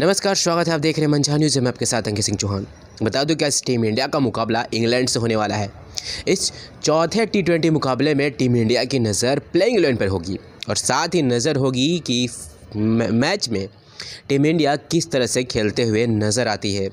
नमस्कार स्वागत है आप देख रहे हैं मंझा न्यूज़ में आपके साथ अंकित सिंह चौहान बता दूं कि आज टीम इंडिया का मुकाबला इंग्लैंड से होने वाला है इस चौथे टी ट्वेंटी मुकाबले में टीम इंडिया की नज़र प्ले इंग्लैंड पर होगी और साथ ही नज़र होगी कि मैच में टीम इंडिया किस तरह से खेलते हुए नज़र आती है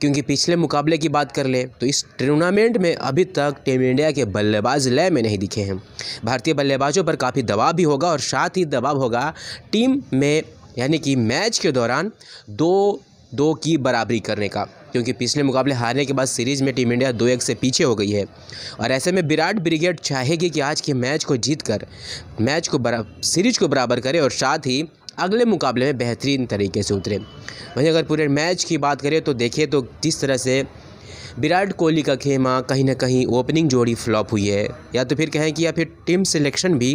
क्योंकि पिछले मुकाबले की बात कर लें तो इस टूर्नामेंट में अभी तक टीम इंडिया के बल्लेबाज लय में नहीं दिखे हैं भारतीय बल्लेबाजों पर काफ़ी दबाव भी होगा और साथ ही दबाव होगा टीम में यानी कि मैच के दौरान दो दो की बराबरी करने का क्योंकि पिछले मुकाबले हारने के बाद सीरीज़ में टीम इंडिया दो एक से पीछे हो गई है और ऐसे में विराट ब्रिगेड चाहेगी कि आज के मैच को जीत कर मैच को बरा सीरीज को बराबर करे और साथ ही अगले मुकाबले में बेहतरीन तरीके से उतरे वहीं अगर पूरे मैच की बात करें तो देखिए तो जिस तरह से विराट कोहली का खेमा कहीं ना कहीं ओपनिंग जोड़ी फ्लॉप हुई है या तो फिर कहें कि या फिर टीम सिलेक्शन भी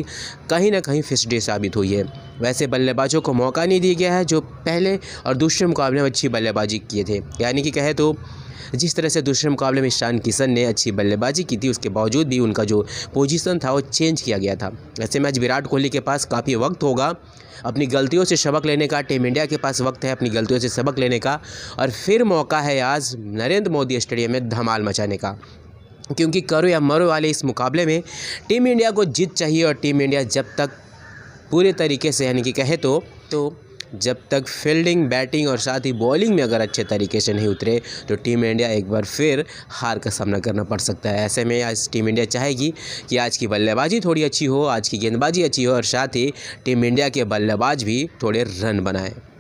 कहीं ना कहीं फिसडे साबित हुई है वैसे बल्लेबाजों को मौका नहीं दिया गया है जो पहले और दूसरे मुकाबले में अच्छी बल्लेबाजी किए थे यानी कि कहे तो जिस तरह से दूसरे मुकाबले में ईशान किशन ने अच्छी बल्लेबाजी की थी उसके बावजूद भी उनका जो पोजीशन था वो चेंज किया गया था ऐसे में आज विराट कोहली के पास काफ़ी वक्त होगा अपनी गलतियों से सबक लेने का टीम इंडिया के पास वक्त है अपनी गलतियों से सबक लेने का और फिर मौका है आज नरेंद्र मोदी स्टेडियम में धमाल मचाने का क्योंकि करो या मरो वाले इस मुकाबले में टीम इंडिया को जीत चाहिए और टीम इंडिया जब तक पूरे तरीके से यानी कि कहे तो तो जब तक फील्डिंग बैटिंग और साथ ही बॉलिंग में अगर अच्छे तरीके से नहीं उतरे तो टीम इंडिया एक बार फिर हार का सामना करना पड़ सकता है ऐसे में आज टीम इंडिया चाहेगी कि आज की बल्लेबाजी थोड़ी अच्छी हो आज की गेंदबाजी अच्छी हो और साथ ही टीम इंडिया के बल्लेबाज भी थोड़े रन बनाएं